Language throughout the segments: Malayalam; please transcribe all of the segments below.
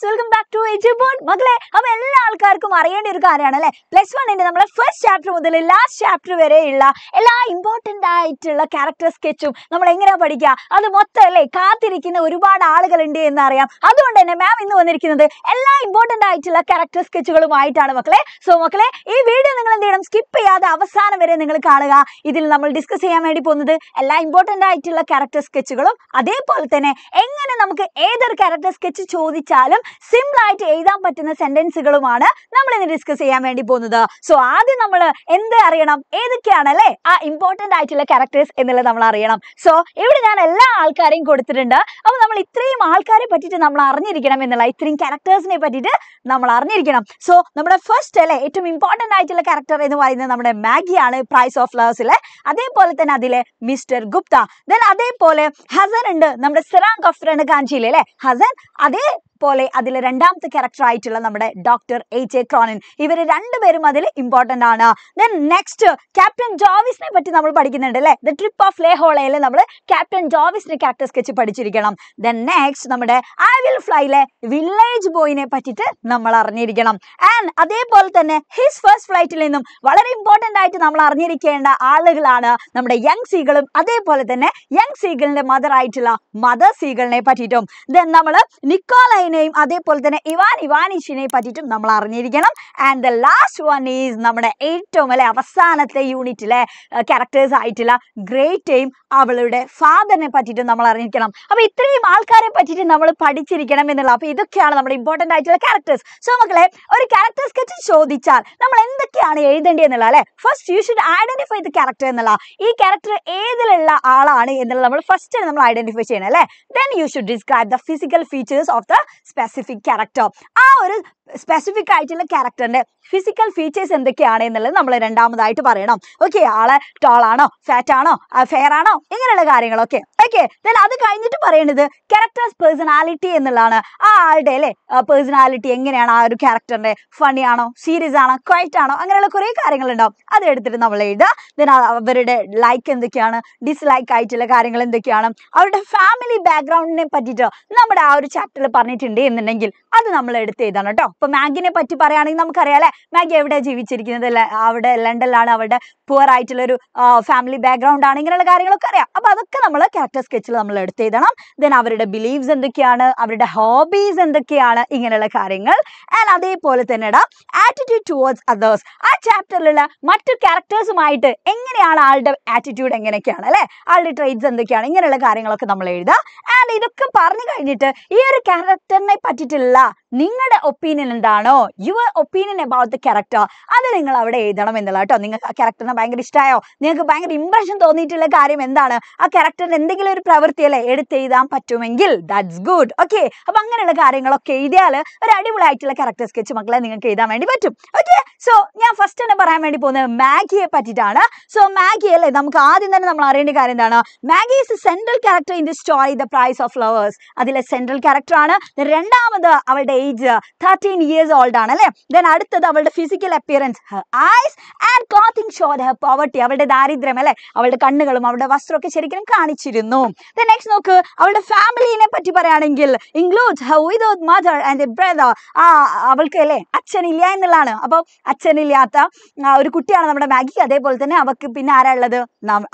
Guys welcome back to Eduborn മകളെ അപ്പോൾ എല്ലാ ആൾക്കാർക്കും അറിയേണ്ട ഒരു കാര്യമാണ് അല്ലേ പ്ലസ് വണ്ണിൻ്റെ നമ്മളെ ഫസ്റ്റ് ചാപ്റ്റർ മുതൽ ലാസ്റ്റ് ചാപ്റ്റർ വരെയുള്ള എല്ലാ ഇമ്പോർട്ടന്റ് ആയിട്ടുള്ള ക്യാരക്ടർ സ്കെച്ചും നമ്മൾ എങ്ങനെയാ പഠിക്കുക അത് മൊത്തം അല്ലേ കാത്തിരിക്കുന്ന ഒരുപാട് ആളുകളുണ്ട് എന്ന് അറിയാം അതുകൊണ്ട് തന്നെ മാം ഇന്ന് വന്നിരിക്കുന്നത് എല്ലാ ഇമ്പോർട്ടന്റ് ആയിട്ടുള്ള ക്യാരക്ടർ സ്കെച്ചുകളുമായിട്ടാണ് മക്കളെ സോ മക്കളെ ഈ വീഡിയോ നിങ്ങൾ എന്ത് ചെയ്യണം സ്കിപ്പ് ചെയ്യാതെ അവസാനം വരെ നിങ്ങൾ കാണുക ഇതിൽ നമ്മൾ ഡിസ്കസ് ചെയ്യാൻ വേണ്ടി പോകുന്നത് എല്ലാ ഇമ്പോർട്ടന്റ് ആയിട്ടുള്ള ക്യാരക്ടർ സ്കെച്ചുകളും അതേപോലെ തന്നെ എങ്ങനെ നമുക്ക് ഏതൊരു ക്യാരക്ടർ സ്കെച്ച് ചോദിച്ചാലും സിമ്പിൾ ആയിട്ട് എഴുതാൻ പറ്റുന്ന സെന്റൻസുകളുമാണ് നമ്മൾ ഇന്ന് ഡിസ്കസ് ചെയ്യാൻ വേണ്ടി പോകുന്നത് സോ ആദ്യം നമ്മൾ എന്ത് അറിയണം ഏതൊക്കെയാണ് അല്ലേ ആ ഇമ്പോർട്ടന്റ് ആയിട്ടുള്ള ക്യാരക്ടേഴ്സ് എന്നുള്ളത് നമ്മൾ അറിയണം സോ ഇവിടെ ഞാൻ എല്ലാ ആൾക്കാരെയും കൊടുത്തിട്ടുണ്ട് അപ്പോൾ നമ്മൾ ഇത്രയും ആൾക്കാരെ പറ്റിയിട്ട് നമ്മൾ അറിഞ്ഞിരിക്കണം എന്നുള്ള ഇത്രയും ക്യാരക്ടേഴ്സിനെ പറ്റിയിട്ട് നമ്മൾ അറിഞ്ഞിരിക്കണം സോ നമ്മുടെ ഫസ്റ്റ് അല്ലേ ഏറ്റവും ഇമ്പോർട്ടൻ്റ് ആയിട്ടുള്ള ക്യാരക്ടർ എന്ന് പറയുന്നത് നമ്മുടെ മാഗിയാണ് പ്രൈസ് ഓഫ് ലവേഴ്സിലെ അതേപോലെ തന്നെ അതിലെ മിസ്റ്റർ ഗുപ്ത ദെൻ അതേപോലെ ഹസൻ ഉണ്ട് നമ്മുടെ സിറാങ് കഫ്റ്റർ കാഞ്ചിയിലെ അല്ലേ ഹസൻ അതേ പോലെ അതിൽ രണ്ടാമത്തെ ക്യാരക്ടർ ആയിട്ടുള്ള നമ്മുടെ ഡോക്ടർ എച്ച് എ ക്രോനൻ ഇവർ രണ്ടുപേരും അതിൽ ഇമ്പോർട്ടൻ്റ് ആണ് ദെൻ നെക്സ്റ്റ് ക്യാപ്റ്റൻ ജോവിസിനെ പറ്റി നമ്മൾ പഠിക്കുന്നുണ്ട് അല്ലേ ദ ട്രിപ്പ് ഓഫ് ഹോളയിൽ നമ്മൾ ക്യാപ്റ്റൻ ജോവിസിന്റെ ക്യാരക്ടർ സ്കെച്ച് പഠിച്ചിരിക്കണം ദെൻ നെക്സ്റ്റ് നമ്മുടെ ഐ വിൽ ഫ്ലൈയിലെ വില്ലേജ് ബോയിനെ പറ്റിയിട്ട് നമ്മൾ അറിഞ്ഞിരിക്കണം ആൻഡ് അതേപോലെ തന്നെ ഹിസ് ഫസ്റ്റ് ഫ്ലൈറ്റിൽ നിന്നും വളരെ ഇമ്പോർട്ടൻ്റ് ആയിട്ട് നമ്മൾ അറിഞ്ഞിരിക്കേണ്ട ആളുകളാണ് നമ്മുടെ യങ് സീകളും അതേപോലെ തന്നെ യങ് സീഗളിന്റെ മദർ ആയിട്ടുള്ള മദർ സീകളിനെ പറ്റിയിട്ടും ദെൻ നമ്മൾ നിക്കോളയെ ഇവാനിനെയും അതേപോലെ തന്നെ ഇവാൻ ഇവാനിഷിനെ പറ്റിയിട്ടും നമ്മൾ അറിഞ്ഞിരിക്കണം and the last one is നമ്മുടെ ഏറ്റവും അല്ലെ അവസാനത്തെ യൂണിറ്റിലെ ക്യാരക്ടേഴ്സ് ആയിട്ടുള്ള ഗ്രേറ്റയും അവളുടെ ഫാദറിനെ പറ്റിയിട്ടും നമ്മൾ അറിഞ്ഞിരിക്കണം അപ്പോൾ ഇത്രയും ആൾക്കാരെ പറ്റിയിട്ട് നമ്മൾ പഠിച്ചിരിക്കണം എന്നുള്ള അപ്പോൾ ഇതൊക്കെയാണ് നമ്മുടെ ഇമ്പോർട്ടൻ്റ് ആയിട്ടുള്ള ക്യാരക്ടേഴ്സ് സോ മക്കളെ ഒരു ക്യാരക്ടർ സ്കെച്ച് ചോദിച്ചാൽ നമ്മൾ എന്തൊക്കെയാണ് എഴുതേണ്ടത് എന്നുള്ള അല്ലേ first you should identify the character എന്നുള്ള ഈ ക്യാരക്ടർ ഏതിലുള്ള ആളാണ് എന്നുള്ള നമ്മൾ ഫസ്റ്റ് നമ്മൾ ഐഡന്റിഫൈ ചെയ്യണം അല്ലേ then you should describe the physical features of the specific character ആ ഒരു സ്പെസിഫിക് ആയിട്ടുള്ള ക്യാരക്ടറിന്റെ ഫിസിക്കൽ ഫീച്ചേഴ്സ് എന്തൊക്കെയാണ് എന്നുള്ളത് നമ്മൾ രണ്ടാമതായിട്ട് പറയണം ഓക്കെ ആള് ടോൾ ആണോ ഫാറ്റ് ആണോ ഫെയർ ആണോ ഇങ്ങനെയുള്ള കാര്യങ്ങളൊക്കെ ഓക്കെ ദെൻ അത് കഴിഞ്ഞിട്ട് പറയേണ്ടത് ക്യാരക്ടേഴ്സ് പേഴ്സണാലിറ്റി എന്നുള്ളതാണ് ആ ആളുടെ അല്ലെ പേഴ്സണാലിറ്റി എങ്ങനെയാണ് ആ ഒരു ക്യാരക്ടറിന്റെ ഫണി ആണോ സീരിയസ് ആണോ ക്വൈറ്റ് ആണോ അങ്ങനെയുള്ള കുറേ ഉണ്ടാവും അത് എടുത്തിട്ട് നമ്മൾ എഴുതുക ദെൻ അവരുടെ ലൈക്ക് എന്തൊക്കെയാണ് ഡിസ്ലൈക്ക് ആയിട്ടുള്ള കാര്യങ്ങൾ എന്തൊക്കെയാണ് അവരുടെ ഫാമിലി ബാക്ക്ഗ്രൗണ്ടിനെ പറ്റിയിട്ട് നമ്മുടെ ആ ഒരു ചാപ്റ്ററിൽ പറഞ്ഞിട്ടുണ്ട് എന്നുണ്ടെങ്കിൽ അത് നമ്മൾ എടുത്ത് എഴുതണം കേട്ടോ അപ്പൊ മാഗിനെ പറ്റി പറയുകയാണെങ്കിൽ നമുക്കറിയാം അല്ലെ മാഗി എവിടെ ജീവിച്ചിരിക്കുന്നത് അവിടെ ലണ്ടനിലാണ് അവരുടെ പുവർ ആയിട്ടുള്ള ഒരു ഫാമിലി ബാക്ക്ഗ്രൗണ്ട് ആണ് ഇങ്ങനെയുള്ള കാര്യങ്ങളൊക്കെ അറിയാം അപ്പൊ അതൊക്കെ നമ്മൾ ക്യാരക്ടർ സ്കെച്ചിൽ നമ്മൾ എടുത്ത് എഴുതണം ദെൻ അവരുടെ ബിലീവ്സ് എന്തൊക്കെയാണ് അവരുടെ ഹോബീസ് എന്തൊക്കെയാണ് ഇങ്ങനെയുള്ള കാര്യങ്ങൾ ആൻഡ് അതേപോലെ തന്നെ ആറ്റിറ്റ്യൂഡ് ടുവേർഡ്സ് അതേഴ്സ് ആ ചാപ്റ്ററിലുള്ള മറ്റു ക്യാരക്ടേഴ്സുമായിട്ട് എങ്ങനെയാണ് ആളുടെ ആറ്റിറ്റ്യൂഡ് എങ്ങനെയൊക്കെയാണ് അല്ലെ ആളുടെ ട്രേഡ്സ് എന്തൊക്കെയാണ് ഇങ്ങനെയുള്ള കാര്യങ്ങളൊക്കെ നമ്മൾ എഴുതുക ആൻഡ് ഇതൊക്കെ പറഞ്ഞു കഴിഞ്ഞിട്ട് ഈ ഒരു ക്യാരക്ടറിനെ പറ്റിയിട്ടുള്ള നിങ്ങളുടെ ഒപ്പീനിയൻ എന്താണോ your opinion about the character അത് നിങ്ങൾ അവിടെ എഴുതണം എന്നുള്ള കേട്ടോ നിങ്ങൾക്ക് ആ ക്യാരക്ടറിനെ ഭയങ്കര ഇഷ്ടമായോ നിങ്ങൾക്ക് ഭയങ്കര ഇമ്പ്രഷൻ തോന്നിയിട്ടുള്ള കാര്യം എന്താണ് ആ ക്യാരക്ടറിന് എന്തെങ്കിലും ഒരു പ്രവൃത്തി അല്ലേ എഴുതാൻ പറ്റുമെങ്കിൽ ദാറ്റ്സ് ഗുഡ് ഓക്കെ അപ്പൊ അങ്ങനെയുള്ള കാര്യങ്ങളൊക്കെ എഴുതിയാൽ ഒരു അടിപൊളിയായിട്ടുള്ള ക്യാരക്ടർ സ്കെച്ച് മക്കളെ നിങ്ങൾക്ക് എഴുതാൻ വേണ്ടി പറ്റും ഓക്കെ സോ ഞാൻ ഫസ്റ്റ് തന്നെ പറയാൻ വേണ്ടി പോകുന്നത് മാഗിയെ പറ്റിയിട്ടാണ് സോ മാഗി അല്ലേ നമുക്ക് ആദ്യം തന്നെ നമ്മൾ അറിയേണ്ട കാര്യം എന്താണ് Maggie is central character in the story the price of flowers അതിലെ സെൻട്രൽ ക്യാരക്ടർ ആണ് രണ്ടാമത് അവളുടെ ഏജ് തേർട്ടീൻ ഇയേഴ്സ് ഓൾഡ് ആണ് അല്ലേ ദെൻ അടുത്തത് അവളുടെ physical appearance eyes and clothing showed her poverty അവളുടെ ദാരിദ്ര്യം അല്ലേ അവളുടെ കണ്ണുകളും അവളുടെ വസ്ത്രമൊക്കെ ശരിക്കും കാണിച്ചിരുന്നു ദെൻ നെക്സ്റ്റ് നോക്ക് അവളുടെ ഫാമിലിനെ പറ്റി പറയുകയാണെങ്കിൽ includes her without mother and brother ആ അവൾക്ക് അല്ലേ അച്ഛനില്ല എന്നുള്ളതാണ് അപ്പോൾ അച്ഛനില്ലാത്ത ഒരു കുട്ടിയാണ് നമ്മുടെ മാഗി അതേപോലെ തന്നെ അവൾക്ക് പിന്നെ ആരാ ഉള്ളത്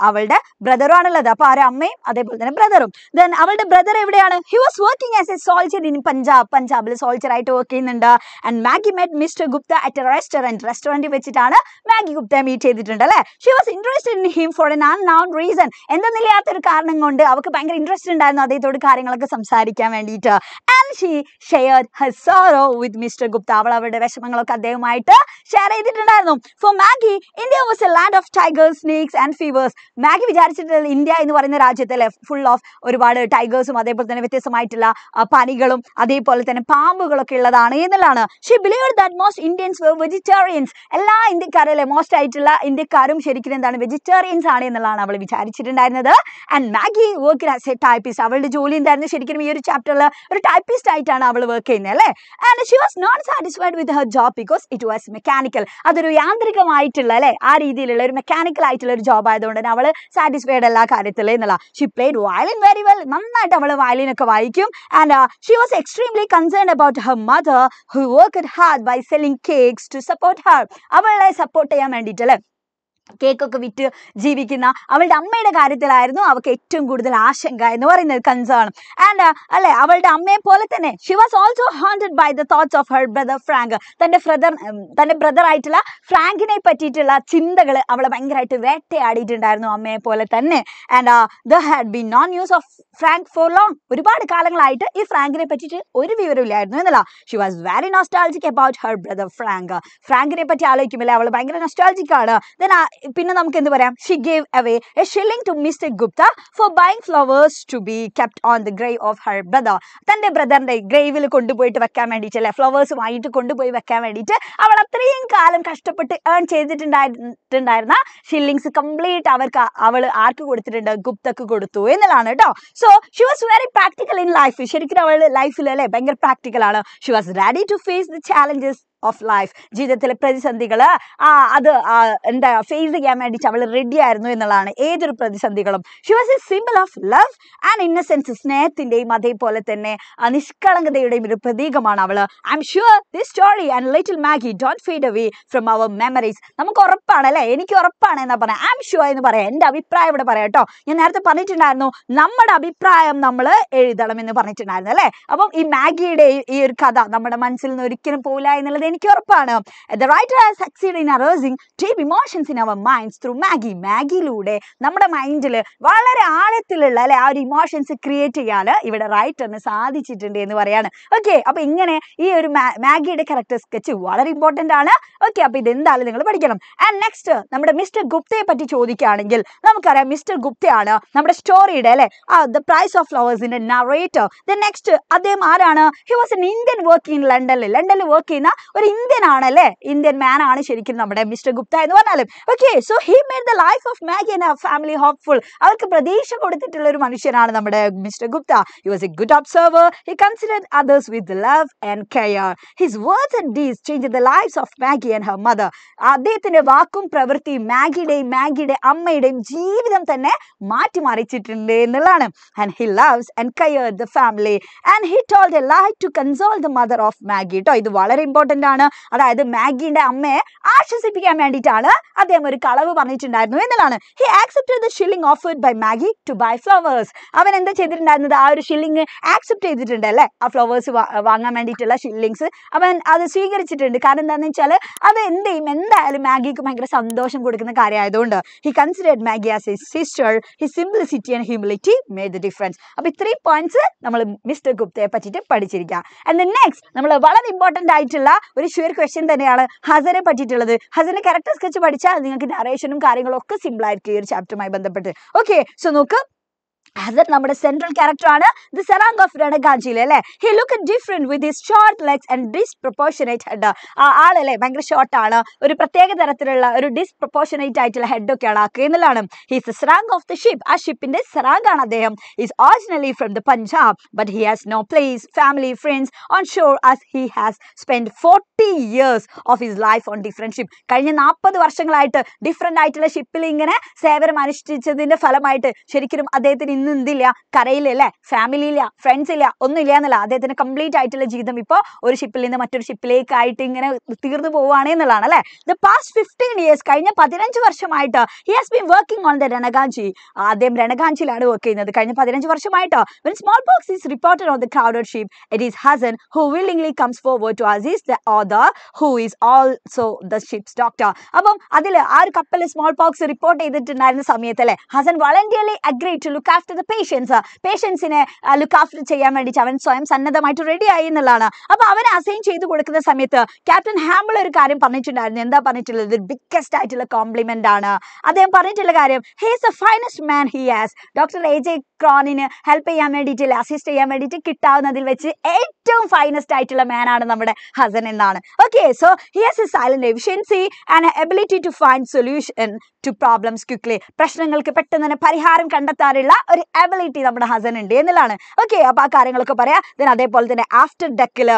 അവളുടെ ബ്രദറും ആണുള്ളത് അപ്പോൾ ആരും അമ്മയും അതേപോലെ തന്നെ ബ്രദറും ദെൻ അവളുടെ ബ്രദർ എവിടെയാണ് he was working as a soldier in Punjab പഞ്ചാബിൽ സോൾ ആയിട്ട് വർക്ക് ചെയ്യുന്നുണ്ട് and Maggie met mister Gupta at restaurant restaurant വെച്ചിട്ടാണ് മാഗി ഗുപ്ത മീറ്റ് ചെയ്തിട്ടുണ്ട് അല്ലേ she was interested in him for an unknown reason എന്തെന്നില്ലാത്തൊരു കാരണം കൊണ്ട് അവൾക്ക് ഭയങ്കര ഇൻട്രസ്റ്റ് ഉണ്ടായിരുന്നു അദ്ദേഹത്തോട് കാര്യങ്ങളൊക്കെ സംസാരിക്കാൻ വേണ്ടിയിട്ട് and she share her sorrow with mister Gupta അവൾ അവളുടെ വിഷമങ്ങളൊക്കെ അദ്ദേഹമായിട്ട് ഷെയർ ചെയ്തിട്ടുണ്ടായിരുന്നു for Maggie India was a land of tigers snakes and fevers Maggie വിചാരിച്ചിട്ട് ഇന്ത്യ എന്ന് പറയുന്ന രാജ്യത്തിലെ ഫുൾ ഓഫ് ഒരുപാട് ടൈഗേഴ്സും അതേപോലെ തന്നെ വ്യത്യസ്തമായിട്ടുള്ള പനികളും അതേപോലെ തന്നെ പാമ്പ് വിളമ്പുകളൊക്കെ ഉള്ളതാണ് എന്നുള്ളതാണ് she believe that most Indians were vegetarians എല്ലാ ഇന്ത്യക്കാരല്ലേ മോസ്റ്റ് ആയിട്ടുള്ള ഇന്ത്യക്കാരും ശരിക്കും എന്താണ് വെജിറ്റേറിയൻസ് ആണ് എന്നുള്ളതാണ് അവൾ വിചാരിച്ചിട്ടുണ്ടായിരുന്നത് and Maggie work as a typist അവളുടെ ജോലി എന്തായിരുന്നു ശരിക്കും ഈ ഒരു ചാപ്റ്ററിൽ ഒരു ടൈപ്പിസ്റ്റ് ആയിട്ടാണ് അവൾ വർക്ക് ചെയ്യുന്നത് അല്ലേ and she was not satisfied with her job because it was mechanical അതൊരു യാന്ത്രികമായിട്ടുള്ള അല്ലേ ആ രീതിയിലുള്ള ഒരു മെക്കാനിക്കൽ ആയിട്ടുള്ള ഒരു ജോബ് ആയതുകൊണ്ട് തന്നെ അവൾ സാറ്റിസ്ഫൈഡ് എല്ലാ കാര്യത്തിൽ എന്നുള്ള she played violin very well നന്നായിട്ട് അവൾ വയലിനൊക്കെ വായിക്കും and she was extremely concern about support her mother who worked hard by selling cakes to support her. support support ചെയ്യാൻ വേണ്ടിയിട്ടല്ലേ കേക്കൊക്കെ വിറ്റ് ജീവിക്കുന്ന അവളുടെ അമ്മയുടെ കാര്യത്തിലായിരുന്നു അവൾക്ക് ഏറ്റവും കൂടുതൽ ആശങ്ക എന്ന് പറയുന്നത് കൺസേൺ ആൻഡ് അല്ലെ അവളുടെ അമ്മയെ പോലെ തന്നെ she was also haunted by the thoughts of her brother Frank തന്റെ ബ്രദർ തന്റെ ബ്രദർ ആയിട്ടുള്ള ഫ്രാങ്കിനെ പറ്റിയിട്ടുള്ള ചിന്തകൾ അവളെ ഭയങ്കരമായിട്ട് വേട്ടയാടിയിട്ടുണ്ടായിരുന്നു അമ്മയെ പോലെ തന്നെ and the had been no news of Frank for long ഒരുപാട് കാലങ്ങളായിട്ട് ഈ ഫ്രാങ്കിനെ പറ്റിയിട്ട് ഒരു വിവരമില്ലായിരുന്നു എന്നല്ല she was very nostalgic about her brother Frank ഫ്രാങ്കിനെ പറ്റി ആലോചിക്കുമല്ലേ അവൾ ഭയങ്കര ആണ് ദെൻ പിന്നെ നമുക്ക് എന്ത് പറയാം she gave away a shilling to mister Gupta for buying flowers to be kept on the grave of her brother തന്റെ ബ്രദറിന്റെ ഗ്രേവിൽ കൊണ്ടുപോയിട്ട് വെക്കാൻ വേണ്ടിയിട്ട് അല്ലെ ഫ്ലവേഴ്സ് വാങ്ങിയിട്ട് കൊണ്ടുപോയി വെക്കാൻ വേണ്ടിയിട്ട് അവൾ അത്രയും കാലം കഷ്ടപ്പെട്ട് ഏൺ ചെയ്തിട്ടുണ്ടായിട്ടുണ്ടായിരുന്ന ഷില്ലിങ്സ് കംപ്ലീറ്റ് അവർക്ക് അവൾ ആർക്ക് കൊടുത്തിട്ടുണ്ട് ഗുപ്തക്ക് കൊടുത്തു എന്നുള്ളതാണ് കേട്ടോ so she was very practical in life ശരിക്കും അവൾ ലൈഫിൽ അല്ലെ ഭയങ്കര പ്രാക്ടിക്കൽ ആണ് she was ready to face the challenges of life ജീവിതത്തിലെ പ്രതിസന്ധികൾ അത് എന്താ ഫേസ് ചെയ്യാൻ വേണ്ടി അവൾ റെഡി ആയിരുന്നു എന്നുള്ളതാണ് ഏതൊരു പ്രതിസന്ധികളും she was a simple of love and innocence സ്നേഹത്തിൻ്റെയും അതേപോലെ തന്നെ നിഷ്കളങ്കതയുടെയും ഒരു പ്രതീകമാണ് അവൾ I'm sure this story and little Maggie don't fade away from our memories നമുക്ക് ഉറപ്പാണ് അല്ലേ എനിക്ക് ഉറപ്പാണ് എന്നാ പറയാം ഐ എം ഷുവർ എന്ന് പറയാം എൻ്റെ അഭിപ്രായം ഇവിടെ പറയാം കേട്ടോ ഞാൻ നേരത്തെ പറഞ്ഞിട്ടുണ്ടായിരുന്നു നമ്മുടെ അഭിപ്രായം നമ്മൾ എഴുതണം എന്ന് പറഞ്ഞിട്ടുണ്ടായിരുന്നു അല്ലേ അപ്പം ഈ മാഗിയുടെ ഈ ഒരു കഥ നമ്മുടെ മനസ്സിൽ നിന്ന് ഒരിക്കലും പോകില്ല എന്നുള്ളത് എനിക്ക് ഉറപ്പാണ് the writer has succeed in arousing deep emotions in our minds through Maggie മാഗിയിലൂടെ നമ്മുടെ മൈൻഡിൽ വളരെ ആഴത്തിലുള്ള അല്ലെ ആ ഒരു ഇമോഷൻസ് ക്രിയേറ്റ് ചെയ്യാൻ ഇവിടെ റൈറ്ററിന് സാധിച്ചിട്ടുണ്ട് എന്ന് പറയാണ് ഓക്കെ അപ്പോൾ ഇങ്ങനെ ഈ ഒരു മാഗിയുടെ ക്യാരക്ടർ സ്കെച്ച് വളരെ ഇമ്പോർട്ടൻ്റ് ആണ് ഓക്കെ അപ്പോൾ ഇതെന്തായാലും നിങ്ങൾ പഠിക്കണം ആൻഡ് നെക്സ്റ്റ് നമ്മുടെ മിസ്റ്റർ ഗുപ്തയെ പറ്റി ചോദിക്കുകയാണെങ്കിൽ നമുക്കറിയാം മിസ്റ്റർ ഗുപ്തയാണ് നമ്മുടെ സ്റ്റോറിയുടെ അല്ലേ ദ പ്രൈസ് ഓഫ് ഫ്ലവേഴ്സിന്റെ നറേറ്റർ ദ നെക്സ്റ്റ് അദ്ദേഹം ആരാണ് he was an Indian work in ലണ്ടനിൽ ലണ്ടനിൽ വർക്ക് ചെയ്യുന്ന ഒരു ഒരു ഇന്ത്യൻ ആണ് അല്ലെ ഇന്ത്യൻ മാൻ ആണ് ശരിക്കും നമ്മുടെ മിസ്റ്റർ ഗുപ്ത എന്ന് പറഞ്ഞാലും okay so he made the life of Maggie and family hopeful അവർക്ക് പ്രതീക്ഷ കൊടുത്തിട്ടുള്ള ഒരു മനുഷ്യനാണ് നമ്മുടെ mister Gupta he was a good observer he consider others with love and care his words and deeds change the life of Maggie and her mother അദ്ദേഹത്തിന്റെ വാക്കും പ്രവൃത്തിയും മാഗിയുടെയും മാഗിയുടെ അമ്മയുടെയും ജീവിതം തന്നെ മാറ്റിമറിച്ചിട്ടുണ്ട് എന്നുള്ളതാണ് and he loves and care the family and he told the lie to console the mother of Maggie കേട്ടോ ഇത് വളരെ ഇമ്പോർട്ടൻ്റ് എന്താണ് അതായത് മാഗിയുടെ അമ്മയെ ആശ്വസിപ്പിക്കാൻ വേണ്ടിയിട്ടാണ് അദ്ദേഹം ഒരു കളവ് പറഞ്ഞിട്ടുണ്ടായിരുന്നു എന്നതാണ് shilling by Maggie to buy flowers അവൻ എന്താ ചെയ്തിട്ടുണ്ടായിരുന്നത് ആ ഒരു ഷില്ലിംഗ് ആക്സെപ്റ്റ് ചെയ്തിട്ടുണ്ട് അല്ലേ ആ ഫ്ലവേഴ്സ് വാങ്ങാൻ വേണ്ടിയിട്ടുള്ള ഷില്ലിങ്സ് അവൻ അത് സ്വീകരിച്ചിട്ടുണ്ട് കാരണം എന്താണെന്ന് വെച്ചാൽ അത് എന്ത് ചെയ്യും എന്തായാലും മാഗിക്ക് ഭയങ്കര സന്തോഷം കൊടുക്കുന്ന കാര്യമായതുകൊണ്ട് he considered Maggie as his sister he simplicity and humility made the difference അപ്പോൾ ഇത്രയും പോയിന്റ്സ് നമ്മൾ മിസ്റ്റർ ഗുപ്തയെ പറ്റിയിട്ട് പഠിച്ചിരിക്കുക ആൻഡ് നെക്സ്റ്റ് നമ്മൾ വളരെ ഇമ്പോർട്ടൻ്റ് ആയിട്ടുള്ള ഒരു ഷുവർ ക്വസ്റ്റ്യൻ തന്നെയാണ് ഹസനെ പറ്റിയിട്ടുള്ളത് ഹസനെ ക്യാരക്ടർ സ്കെച്ച് പഠിച്ചാൽ നിങ്ങൾക്ക് നറേഷനും കാര്യങ്ങളും ഒക്കെ ആയിരിക്കും ഈ ഒരു ചാപ്റ്ററുമായി ബന്ധപ്പെട്ട് ഓക്കെ സോ നോക്ക് അത് നമ്മുടെ സെൻട്രൽ ക്യാരക്ടർ ആണ് ദി സെറാങ് ഓഫ് രണഗാഞ്ചിയിൽ അല്ലേ he look different with his short legs and disproportionate head ആ ആളല്ലേ ഭയങ്കര ആണ് ഒരു പ്രത്യേക തരത്തിലുള്ള ഒരു ഡിസ്പ്രപ്പോർഷനേറ്റ് ആയിട്ടുള്ള ഒക്കെയാണ് ആക്കുക എന്നുള്ളതാണ് his the serang of the ship ആ ഷിപ്പിന്റെ സെറാങ് ആണ് അദ്ദേഹം is originally from the Punjab but he has no place family friends on shore as he has spend forty years of his life on different ship കഴിഞ്ഞ നാൽപ്പത് വർഷങ്ങളായിട്ട് ഡിഫറെന്റ് ആയിട്ടുള്ള ഷിപ്പിൽ ഇങ്ങനെ സേവനം അനുഷ്ഠിച്ചതിന്റെ ഫലമായിട്ട് ശരിക്കും അദ്ദേഹത്തിന് ഇന്ന് എന്തില്ല കരയിലല്ലേ ഫാമിലി ഇല്ല ഫ്രണ്ട്സ് ഇല്ല ഒന്നും ഇല്ല എന്നല്ല അദ്ദേഹത്തിന് കംപ്ലീറ്റ് ആയിട്ടുള്ള ജീവിതം ഇപ്പോൾ ഒരു ഷിപ്പിൽ നിന്ന് മറ്റൊരു ഷിപ്പിലേക്ക് ആയിട്ട് ഇങ്ങനെ തീർന്നു പോവുകയാണ് എന്നുള്ളതാണ് അല്ലേ ദ പാസ്റ്റ് ഫിഫ്റ്റീൻ ഇയേഴ്സ് കഴിഞ്ഞ പതിനഞ്ച് വർഷമായിട്ട് he has been working on the Ranaganchi ആദ്യം രണഗാഞ്ചിയിലാണ് വർക്ക് ചെയ്യുന്നത് കഴിഞ്ഞ പതിനഞ്ച് വർഷമായിട്ട് when smallpox is reported on the crowded ship it is Hasan who willingly comes forward to assist the other who is also the ship's doctor അപ്പം അതിൽ ആ ഒരു കപ്പൽ സ്മോൾ ബോക്സ് റിപ്പോർട്ട് ചെയ്തിട്ടുണ്ടായിരുന്ന സമയത്ത് അല്ലേ Hasan voluntarily agree to look after after the patients പേഷ്യൻസിനെ ലുക്ക് ആഫ്റ്റർ ചെയ്യാൻ വേണ്ടിയിട്ട് അവൻ സ്വയം സന്നദ്ധമായിട്ട് റെഡി ആയി എന്നുള്ളതാണ് അപ്പോൾ അവൻ അസൈൻ ചെയ്ത് കൊടുക്കുന്ന സമയത്ത് ക്യാപ്റ്റൻ ഹാമ്പിൾ ഒരു കാര്യം പറഞ്ഞിട്ടുണ്ടായിരുന്നു എന്താ പറഞ്ഞിട്ടുള്ളത് ബിഗ്ഗസ്റ്റ് ആയിട്ടുള്ള കോംപ്ലിമെന്റ് ആണ് അദ്ദേഹം പറഞ്ഞിട്ടുള്ള കാര്യം he's a finest man he has doctor A J ക്രോണിന് ഹെൽപ്പ് ചെയ്യാൻ വേണ്ടിയിട്ട് അല്ലെ അസിസ്റ്റ് ചെയ്യാൻ വേണ്ടിയിട്ട് കിട്ടാവുന്നതിൽ വെച്ച് ഏറ്റവും ഫൈനസ്റ്റ് ആയിട്ടുള്ള മാൻ ആണ് നമ്മുടെ ഹസൻ എന്നാണ് okay so he's a silent efficiency and ability to find solution to problems quickly പ്രശ്നങ്ങൾക്ക് പെട്ടെന്ന് തന്നെ പരിഹാരം കണ്ടെത്താനുള്ള ഒരു എബിലിറ്റി നമ്മുടെ ഹസൻ ഉണ്ട് എന്നുള്ളതാണ് ഓക്കെ അപ്പോൾ ആ കാര്യങ്ങളൊക്കെ പറയാം ദൻ അതേപോലെ തന്നെ ആഫ്റ്റർ ഡെക്കിൽ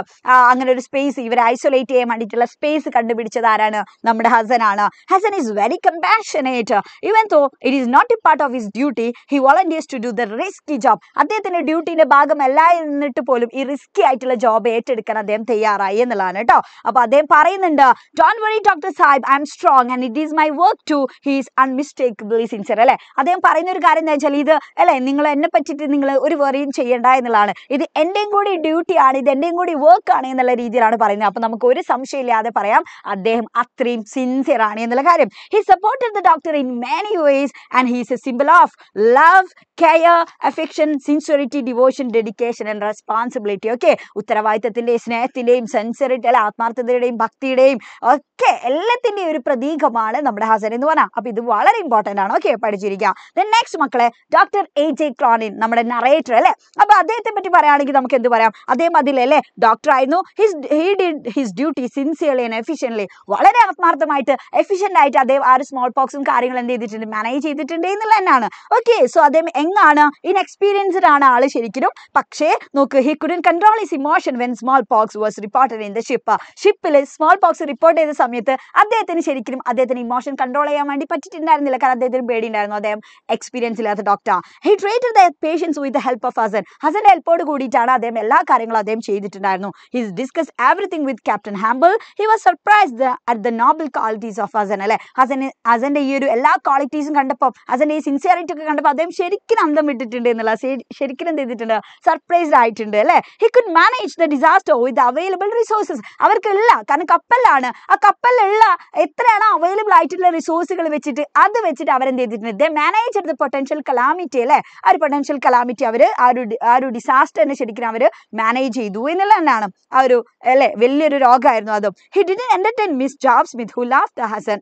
അങ്ങനെ ഒരു സ്പേസ് ഇവരെ ഐസൊലേറ്റ് ചെയ്യാൻ വേണ്ടിയിട്ടുള്ള സ്പേസ് കണ്ടുപിടിച്ചത് ആരാണ് നമ്മുടെ ഹസനാണ് Hasan is very compassionate even though it is not a part of his duty he volunteers to do the risky job അദ്ദേഹത്തിന്റെ ഡ്യൂട്ടിന്റെ ഭാഗമല്ലായിരുന്നിട്ട് പോലും ഈ റിസ്കി ആയിട്ടുള്ള ജോബ് ഏറ്റെടുക്കാൻ അദ്ദേഹം തയ്യാറായി എന്നുള്ളതാണ് കേട്ടോ അപ്പൊ അദ്ദേഹം പറയുന്നുണ്ട് ഡോൺ വറി ഡോക്ടർ സാഹിബ് I'm strong and it is my work too he's unmistakably sincere അല്ലെ അദ്ദേഹം പറയുന്ന ഒരു കാര്യം എന്താ വെച്ചാൽ ഇത് അല്ലെ നിങ്ങൾ എന്നെ പറ്റിയിട്ട് നിങ്ങൾ ഒരു വെറിയും ചെയ്യേണ്ട എന്നുള്ളതാണ് ഇത് എന്റെയും കൂടി ഡ്യൂട്ടിയാണ് ഇത് എന്റെയും കൂടി വർക്ക് ആണ് എന്നുള്ള രീതിയിലാണ് പറയുന്നത് അപ്പൊ നമുക്ക് ഒരു സംശയം ഇല്ലാതെ പറയാം അദ്ദേഹം അത്രയും സിൻസിയർ ആണ് എന്നുള്ള കാര്യം he supported the doctor in many ways and he's a simple of love care affection sincerity devotion dedication and responsibility okay ഉത്തരവാദിത്തത്തിൻ്റെയും സ്നേഹത്തിൻ്റെയും സെൻസറിറ്റി അല്ല ആത്മാർത്ഥതയുടെയും ഭക്തിയുടെയും ഒക്കെ എല്ലാത്തിൻ്റെയും ഒരു പ്രതീകമാണ് നമ്മുടെ ഹസൻ എന്ന് പറഞ്ഞാൽ അപ്പോൾ ഇത് വളരെ ഇമ്പോർട്ടൻ്റ് ആണ് ഓക്കെ പഠിച്ചിരിക്കുക ദെൻ നെക്സ്റ്റ് മക്കളെ ഡോക്ടർ എ ജെ ക്ലോണിൻ നമ്മുടെ നറേറ്റർ അല്ലേ അപ്പോൾ അദ്ദേഹത്തെ പറ്റി പറയുകയാണെങ്കിൽ നമുക്ക് എന്ത് പറയാം അദ്ദേഹം അതിലല്ലേ ഡോക്ടർ ആയിരുന്നു his he did his duty sincerely and efficiently വളരെ ആത്മാർത്ഥമായിട്ട് എഫിഷ്യൻ്റ് ആയിട്ട് അദ്ദേഹം ആ ഒരു സ്മോൾ പോക്സും കാര്യങ്ങളും എന്ത് ചെയ്തിട്ടുണ്ട് മാനേജ് ചെയ്തിട്ടുണ്ട് എന്നുള്ള തന്നെയാണ് ഓക്കെ സോ അദ്ദേഹം എങ്ങാണ് ഇൻഎക്സ്പീരിയൻസ്ഡ് ആണ് ആള് ശരിക്കും പക്ഷേ നോക്ക് he couldn't control his emotion when smallpox was reported in the ship ഷിപ്പിൽ സ്മോൾ പോക്സ് റിപ്പോർട്ട് ചെയ്ത സമയത്ത് അദ്ദേഹത്തിന് ശരിക്കും അദ്ദേഹത്തിന് ഇമോഷൻ കൺട്രോൾ ചെയ്യാൻ വേണ്ടി പറ്റിയിട്ടുണ്ടായിരുന്നില്ല കാരണം അദ്ദേഹത്തിന് പേടി ഉണ്ടായിരുന്നു അദ്ദേഹം എക്സ്പീരിയൻസ് ഇല്ലാത്ത doctor he treated the patients with the help of Hasan ഹസന്റെ ഹെൽപ്പോട് കൂടിയിട്ടാണ് അദ്ദേഹം എല്ലാ കാര്യങ്ങളും അദ്ദേഹം ചെയ്തിട്ടുണ്ടായിരുന്നു is discuss everything with captain Hample he was surprise at the noble qualities of Hasan അല്ലെ ഹസൻ ഹസന്റെ ഈ ഒരു എല്ലാ ക്വാളിറ്റീസും കണ്ടപ്പോൾ ഹസന്റെ ഈ സിൻസിയറിറ്റി ഒക്കെ കണ്ടപ്പോൾ അദ്ദേഹം ശരിക്കും അന്തം ചെയ്തിട്ടുണ്ട് എന്നുള്ള ശരിക്കും എന്ത് ചെയ്തിട്ടുണ്ട് സർപ്രൈസ്ഡ് ആയിട്ടുണ്ട് അല്ലേ he could manage the disaster with available resources അവർക്കില്ല കാരണം കപ്പലാണ് ആ കപ്പലുള്ള എത്രയാണോ അവൈലബിൾ ആയിട്ടുള്ള റിസോഴ്സുകൾ വെച്ചിട്ട് അത് വെച്ചിട്ട് അവരെന്ത് ചെയ്തിട്ടുണ്ട് the manage the potential calamity അല്ലേ ആ ഒരു പൊട്ടൻഷ്യൽ കലാമിറ്റി അവർ ആ ഒരു ആ ഒരു ഡിസാസ്റ്ററിനെ ശരിക്കും അവർ മാനേജ് ചെയ്തു എന്നുള്ള തന്നെയാണ് ആ ഒരു അല്ലേ വലിയൊരു രോഗമായിരുന്നു അതും he did entertain miss jobs with who laugh the Hasan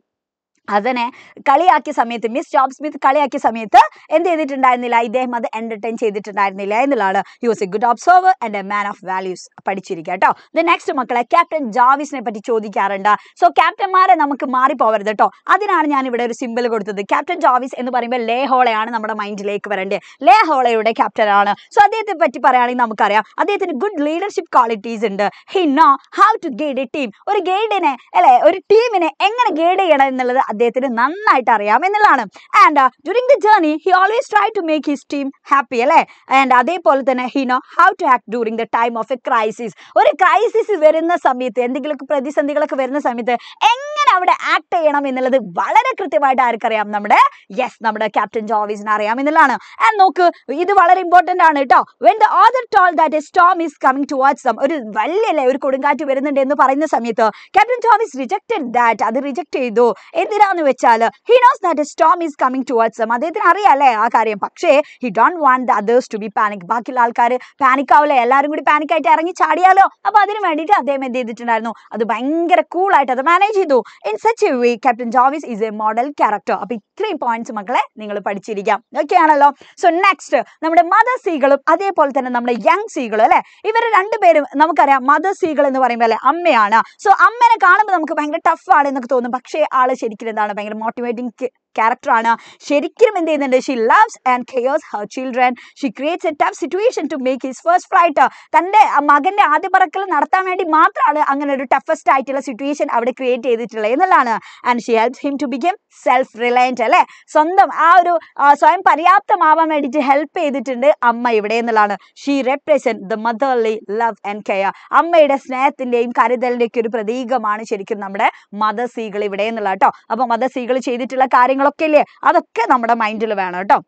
അതിനെ കളിയാക്കിയ സമയത്ത് മിസ് ജോബ് സ്മിത്ത് കളിയാക്കിയ സമയത്ത് എന്ത് ചെയ്തിട്ടുണ്ടായിരുന്നില്ല ഇദ്ദേഹം അത് എൻ്റർടൈൻ ചെയ്തിട്ടുണ്ടായിരുന്നില്ല എന്നുള്ളതാണ് was a good observer and a man of values പഠിച്ചിരിക്കുക കേട്ടോ ദ നെക്സ്റ്റ് മക്കളെ ക്യാപ്റ്റൻ ജാവിസിനെ പറ്റി ചോദിക്കാറുണ്ട് സോ ക്യാപ്റ്റന്മാരെ നമുക്ക് മാറിപ്പോവരുത് കേട്ടോ അതിനാണ് ഞാൻ ഇവിടെ ഒരു സിമ്പിൾ കൊടുത്തത് ക്യാപ്റ്റൻ ജാവിസ് എന്ന് പറയുമ്പോൾ ലേ ഹോളയാണ് നമ്മുടെ മൈൻഡിലേക്ക് വരേണ്ടത് ലേ ഹോളയുടെ ക്യാപ്റ്റനാണ് സോ അദ്ദേഹത്തെ പറ്റി പറയുകയാണെങ്കിൽ നമുക്കറിയാം അദ്ദേഹത്തിന് ഗുഡ് ലീഡർഷിപ്പ് ക്വാളിറ്റീസ് ഉണ്ട് he know how to guide a team ഒരു ഗൈഡിനെ അല്ലെ ഒരു ടീമിനെ എങ്ങനെ ഗൈഡ് ചെയ്യണം എന്നുള്ളത് അദ്ദേഹത്തിന് നന്നായിട്ട് അറിയാം എന്നുള്ളതാണ് and during the journey he always try to make his team happy അല്ലേ ആൻഡ് അതേപോലെ തന്നെ he know how to act during the time of a crisis ഒരു ക്രൈസിസ് വരുന്ന സമയത്ത് എന്തെങ്കിലും പ്രതിസന്ധികളൊക്കെ വരുന്ന സമയത്ത് എങ്ങനെ അവിടെ ആക്ട് ചെയ്യണം എന്നുള്ളത് വളരെ കൃത്യമായിട്ട് ആർക്കറിയാം നമ്മുടെ യെസ് നമ്മുടെ ക്യാപ്റ്റൻ ജോവിസിന് അറിയാം എന്നുള്ളതാണ് ആൻഡ് നോക്ക് ഇത് വളരെ ഇമ്പോർട്ടന്റ് ആണ് കേട്ടോ when the other told that storm is coming watch them ഒരു വലിയ അല്ലേ ഒരു കൊടുങ്കാറ്റ് വരുന്നുണ്ട് എന്ന് പറയുന്ന സമയത്ത് ക്യാപ്റ്റൻ ജോവിസ് റിജക്റ്റഡ് ദാറ്റ് അത് റിജക്റ്റ് ചെയ്തു എന്തിനാന്ന് വെച്ചാൽ he knows that a storm is coming watch them അദ്ദേഹത്തിന് അറിയാം അല്ലേ ആ കാര്യം പക്ഷേ he don't want the others to be panic ബാക്കിയുള്ള ആൾക്കാർ പാനിക് ആവില്ലേ എല്ലാവരും കൂടി പാനിക്കായിട്ട് ഇറങ്ങി ചാടിയാലോ അപ്പൊ അതിന് വേണ്ടിയിട്ട് അദ്ദേഹം എന്ത് ചെയ്തിട്ടുണ്ടായിരുന്നു അത് ഭയങ്കര കൂളായിട്ട് അത് മാനേജ് ചെയ്തു in such a way captain Jovis is a model character അപ്പൊ ഇത്രയും പോയിന്റ്സ് മക്കളെ നിങ്ങൾ പഠിച്ചിരിക്കാം ഓക്കെ ആണല്ലോ സോ നെക്സ്റ്റ് നമ്മുടെ മദർ സീകളും അതേപോലെ തന്നെ നമ്മുടെ യങ് സീകളും അല്ലെ ഇവർ രണ്ടുപേരും നമുക്കറിയാം മദർ സീകൾ എന്ന് പറയുമ്പോൾ അല്ലെ അമ്മയാണ് സോ അമ്മനെ കാണുമ്പോൾ നമുക്ക് ഭയങ്കര ടഫ് ആണ് എന്നൊക്കെ തോന്നും പക്ഷേ ആള് ശരിക്കും എന്താണ് ഭയങ്കര മോട്ടിവേറ്റിംഗ് ക്യാരക്ടറാണ് ശരിക്കും എന്ത് ചെയ്യുന്നുണ്ട് she loves and cares her children she creates a tough situation to make his first flight തൻ്റെ മകൻ്റെ ആദ്യ പറക്കൽ നടത്താൻ വേണ്ടി മാത്രമാണ് അങ്ങനെ ഒരു ടഫസ്റ്റ് ആയിട്ടുള്ള സിറ്റുവേഷൻ അവിടെ ക്രിയേറ്റ് ചെയ്തിട്ടുള്ളത് എന്നുള്ളതാണ് and she help him to become self reliant അല്ലേ സ്വന്തം ആ ഒരു സ്വയം പര്യാപ്തമാവാൻ വേണ്ടിയിട്ട് ഹെൽപ്പ് ചെയ്തിട്ടുണ്ട് അമ്മ ഇവിടെ എന്നുള്ളതാണ് she represent the motherly love and care അമ്മയുടെ സ്നേഹത്തിൻ്റെയും കരുതലിൻ്റെയൊക്കെ ഒരു പ്രതീകമാണ് ശരിക്കും നമ്മുടെ മദസീകൾ ഇവിടെ എന്നുള്ള കേട്ടോ അപ്പോൾ മദസീകൾ ചെയ്തിട്ടുള്ള കാര്യങ്ങൾ കാര്യങ്ങളൊക്കെ ഇല്ലേ അതൊക്കെ നമ്മുടെ മൈൻഡിൽ വേണം കേട്ടോ